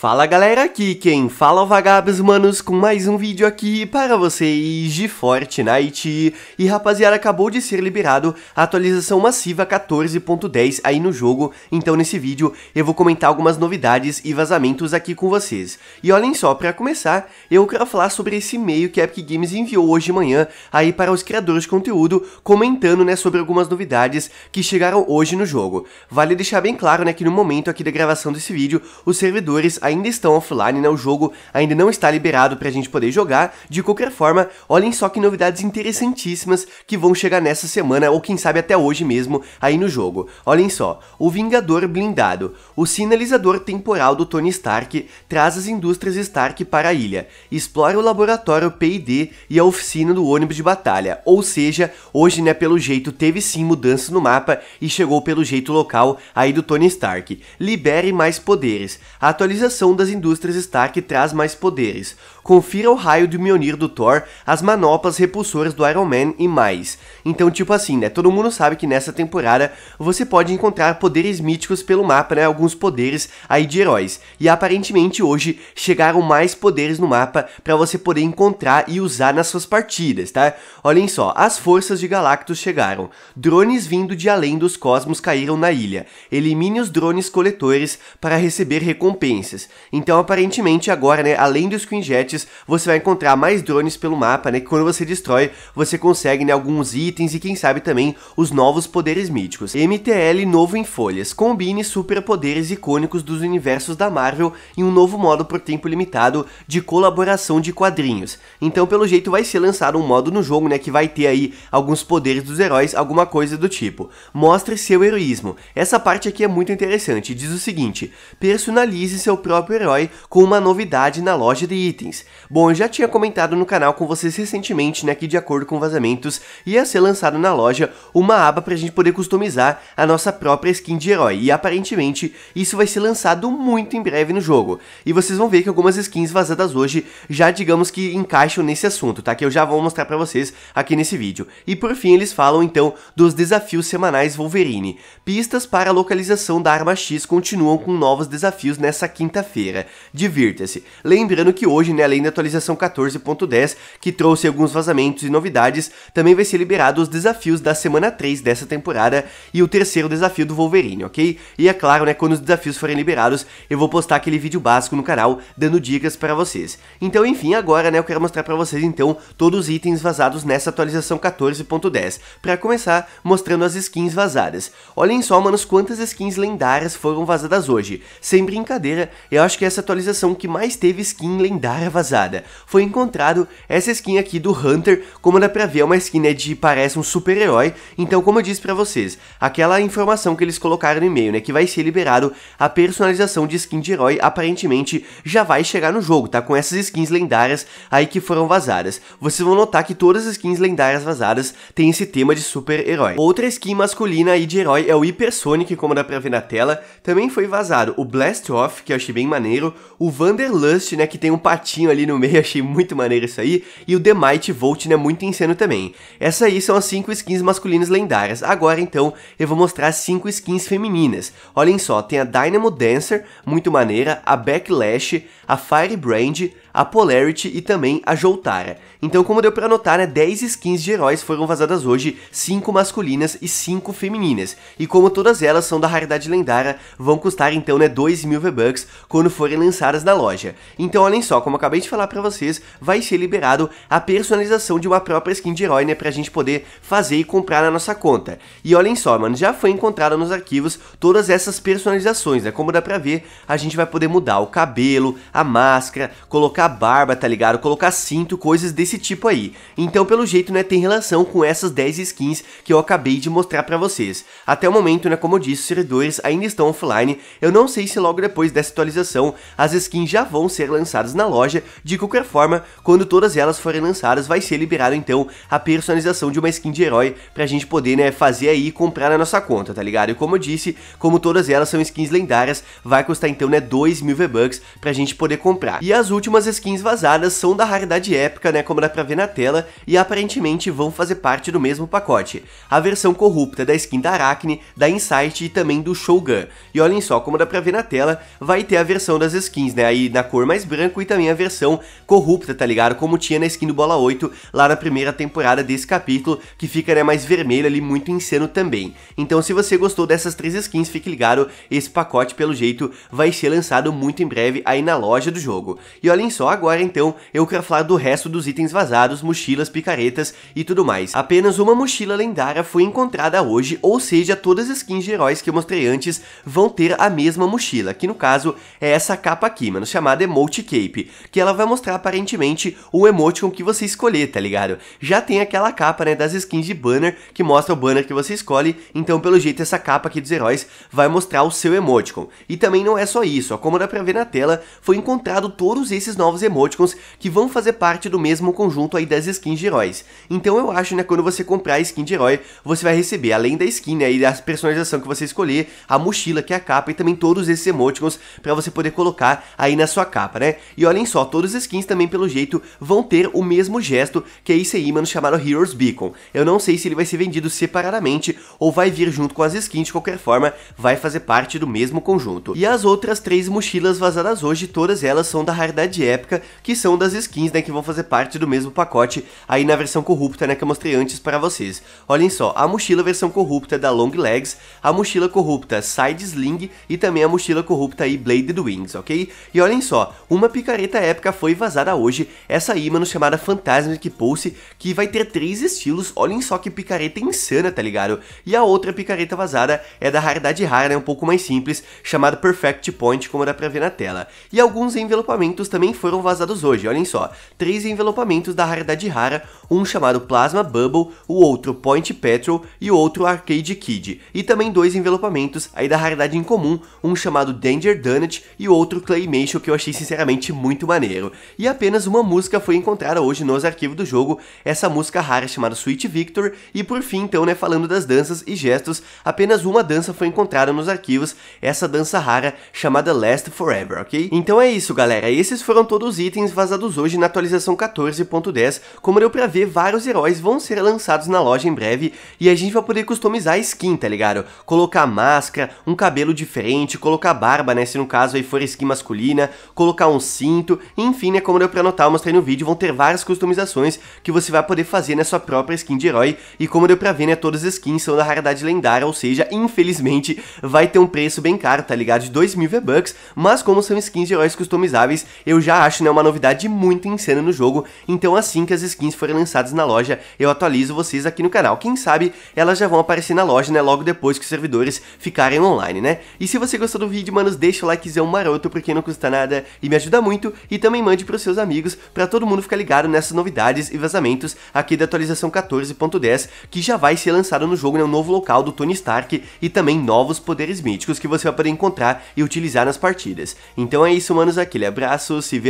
Fala galera, aqui quem fala é o Vagabos Manos com mais um vídeo aqui para vocês de Fortnite. E rapaziada, acabou de ser liberado a atualização massiva 14.10 aí no jogo, então nesse vídeo eu vou comentar algumas novidades e vazamentos aqui com vocês. E olhem só, para começar, eu quero falar sobre esse e-mail que a Epic Games enviou hoje de manhã aí para os criadores de conteúdo, comentando né, sobre algumas novidades que chegaram hoje no jogo. Vale deixar bem claro né, que no momento aqui da gravação desse vídeo, os servidores ainda estão offline, né? O jogo ainda não está liberado para a gente poder jogar. De qualquer forma, olhem só que novidades interessantíssimas que vão chegar nessa semana ou quem sabe até hoje mesmo aí no jogo. Olhem só, o Vingador Blindado, o sinalizador temporal do Tony Stark traz as indústrias Stark para a ilha, explora o laboratório P&D e a oficina do ônibus de batalha. Ou seja, hoje, né, pelo jeito teve sim mudança no mapa e chegou pelo jeito local aí do Tony Stark. Libere mais poderes. A atualização combinação das indústrias Stark traz mais poderes. Confira o raio de Mjolnir do Thor, as manoplas repulsoras do Iron Man e mais. Então, tipo assim, né? Todo mundo sabe que nessa temporada você pode encontrar poderes míticos pelo mapa, né? Alguns poderes aí de heróis. E aparentemente hoje chegaram mais poderes no mapa para você poder encontrar e usar nas suas partidas, tá? Olhem só, as forças de Galactus chegaram. Drones vindo de além dos cosmos caíram na ilha. Elimine os drones coletores para receber recompensas. Então, aparentemente, agora, né, além dos Quinjets, você vai encontrar mais drones pelo mapa, né, que quando você destrói, você consegue, né, alguns itens e, quem sabe, também os novos poderes míticos. MTL novo em folhas, combine superpoderes icônicos dos universos da Marvel em um novo modo por tempo limitado de colaboração de quadrinhos. Então, pelo jeito, vai ser lançado um modo no jogo, né, que vai ter aí alguns poderes dos heróis, alguma coisa do tipo. Mostre seu heroísmo. Essa parte aqui é muito interessante, diz o seguinte, personalize seu próprio próprio herói com uma novidade na loja de itens. Bom, eu já tinha comentado no canal com vocês recentemente, né, que de acordo com vazamentos, ia ser lançado na loja uma aba pra gente poder customizar a nossa própria skin de herói, e aparentemente isso vai ser lançado muito em breve no jogo. E vocês vão ver que algumas skins vazadas hoje já, digamos que, encaixam nesse assunto, tá, que eu já vou mostrar pra vocês aqui nesse vídeo. E por fim, eles falam então dos desafios semanais Wolverine. Pistas para a localização da arma X continuam com novos desafios nessa quinta-feira quinta-feira. Divirta-se. Lembrando que hoje, né, além da atualização 14.10, que trouxe alguns vazamentos e novidades, também vai ser liberado os desafios da semana 3 dessa temporada e o terceiro desafio do Wolverine, ok? E é claro, né, quando os desafios forem liberados, eu vou postar aquele vídeo básico no canal dando dicas para vocês. Então, enfim, agora, né, eu quero mostrar para vocês então todos os itens vazados nessa atualização 14.10. Para começar, mostrando as skins vazadas. Olhem só, manos, quantas skins lendárias foram vazadas hoje. Sem brincadeira, eu acho que essa atualização que mais teve skin lendária vazada. Foi encontrado essa skin aqui do Hunter, como dá pra ver, é uma skin né, de parece um super-herói. Então, como eu disse pra vocês, aquela informação que eles colocaram no e-mail, né, que vai ser liberado a personalização de skin de herói, aparentemente já vai chegar no jogo, tá? Com essas skins lendárias aí que foram vazadas. Vocês vão notar que todas as skins lendárias vazadas têm esse tema de super-herói. Outra skin masculina aí de herói é o Hypersonic, como dá pra ver na tela, também foi vazado. O Blast Off, que eu achei bem bem maneiro. O Vanderlust, né, que tem um patinho ali no meio, achei muito maneiro isso aí. E o The Might Volt, né, muito insano também. Essa aí são as 5 skins masculinas lendárias. Agora, então, eu vou mostrar as 5 skins femininas. Olhem só, tem a Dynamo Dancer, muito maneira, a Backlash, a Firebrand, a Polarity e também a Joltara. Então, como deu para notar, né, 10 skins de heróis foram vazadas hoje, 5 masculinas e 5 femininas. E como todas elas são da raridade lendária, vão custar então né, 2 mil V-Bucks quando forem lançadas na loja. Então olhem só, como acabei de falar para vocês, vai ser liberado a personalização de uma própria skin de herói, né, pra gente poder fazer e comprar na nossa conta. E olhem só, mano, já foi encontrada nos arquivos todas essas personalizações, né, como dá pra ver, a gente vai poder mudar o cabelo, a máscara, colocar colocar barba, tá ligado? Colocar cinto, coisas desse tipo aí. Então, pelo jeito, né, tem relação com essas 10 skins que eu acabei de mostrar pra vocês. Até o momento, né, como eu disse, os servidores ainda estão offline. Eu não sei se logo depois dessa atualização as skins já vão ser lançadas na loja. De qualquer forma, quando todas elas forem lançadas, vai ser liberado então a personalização de uma skin de herói pra gente poder, né, fazer aí e comprar na nossa conta, tá ligado? E como eu disse, como todas elas são skins lendárias, vai custar então, né, 2 mil V-Bucks pra gente poder comprar. E as últimas skins vazadas são da raridade épica, né, como dá pra ver na tela, e aparentemente vão fazer parte do mesmo pacote. A versão corrupta da skin da Aracne, da Insight e também do Shogun. E olhem só, como dá pra ver na tela, vai ter a versão das skins, né, aí na cor mais branco e também a versão corrupta, tá ligado? Como tinha na skin do Bola 8, lá na primeira temporada desse capítulo, que fica, né, mais vermelho ali, muito insano também. Então se você gostou dessas três skins, fique ligado, esse pacote, pelo jeito, vai ser lançado muito em breve aí na loja do jogo. E olhem só, só agora então eu quero falar do resto dos itens vazados, mochilas, picaretas e tudo mais. Apenas uma mochila lendária foi encontrada hoje, ou seja, todas as skins de heróis que eu mostrei antes vão ter a mesma mochila, que no caso é essa capa aqui, mano, chamada Emote Cape, que ela vai mostrar aparentemente o emote com que você escolher, tá ligado? Já tem aquela capa, né, das skins de banner, que mostra o banner que você escolhe, então pelo jeito essa capa aqui dos heróis vai mostrar o seu emoticon. E também não é só isso, ó, como dá pra ver na tela, foi encontrado todos esses novos novos emoticons que vão fazer parte do mesmo conjunto aí das skins de heróis. Então eu acho, né, quando você comprar a skin de herói, você vai receber, além da skin, né, e da personalização que você escolher, a mochila, que é a capa, e também todos esses emoticons para você poder colocar aí na sua capa, né? E olhem só, todas as skins também, pelo jeito, vão ter o mesmo gesto que é esse aí, mano, chamado Heroes Beacon. Eu não sei se ele vai ser vendido separadamente ou vai vir junto com as skins, de qualquer forma, vai fazer parte do mesmo conjunto. E as outras três mochilas vazadas hoje, todas elas são da Raridade App, época, que são das skins, né, que vão fazer parte do mesmo pacote aí na versão corrupta, né, que eu mostrei antes para vocês. Olhem só, a mochila versão corrupta da Long Legs, a mochila corrupta Side Sling e também a mochila corrupta aí Blade Wings, ok? E olhem só, uma picareta épica foi vazada hoje, essa aí, mano, chamada Fantasmic Pulse, que vai ter três estilos, olhem só que picareta insana, tá ligado? E a outra picareta vazada é da raridade rara, né, um pouco mais simples, chamada Perfect Point, como dá pra ver na tela. E alguns envelopamentos também foram foram vazados hoje, olhem só. Três envelopamentos da raridade rara, um chamado Plasma Bubble, o outro Point Petrol e o outro Arcade Kid. E também dois envelopamentos aí da raridade incomum, um chamado Danger Donut e o outro Claymation que eu achei sinceramente muito maneiro. E apenas uma música foi encontrada hoje nos arquivos do jogo, essa música rara chamada Sweet Victor. E por fim então, né, falando das danças e gestos, apenas uma dança foi encontrada nos arquivos, essa dança rara chamada Last Forever, ok? Então é isso galera, esses foram todos os itens vazados hoje na atualização 14.10, como deu pra ver, vários heróis vão ser lançados na loja em breve e a gente vai poder customizar a skin, tá ligado? Colocar máscara, um cabelo diferente, colocar barba, né, se no caso aí for skin masculina, colocar um cinto, enfim, né, como deu pra notar, eu mostrei no vídeo, vão ter várias customizações que você vai poder fazer na sua própria skin de herói e como deu pra ver, né, todas as skins são da raridade lendária, ou seja, infelizmente vai ter um preço bem caro, tá ligado? De 2 mil V-Bucks, mas como são skins de heróis customizáveis, eu já acho é uma novidade muito insana no jogo, então assim que as skins forem lançadas na loja, eu atualizo vocês aqui no canal. Quem sabe elas já vão aparecer na loja, né, logo depois que os servidores ficarem online, né? E se você gostou do vídeo, manos, deixa o likezão maroto, porque não custa nada e me ajuda muito, e também mande pros seus amigos, pra todo mundo ficar ligado nessas novidades e vazamentos aqui da atualização 14.10, que já vai ser lançado no jogo, né, um novo local do Tony Stark e também novos poderes míticos que você vai poder encontrar e utilizar nas partidas. Então é isso, manos, aquele abraço, se vê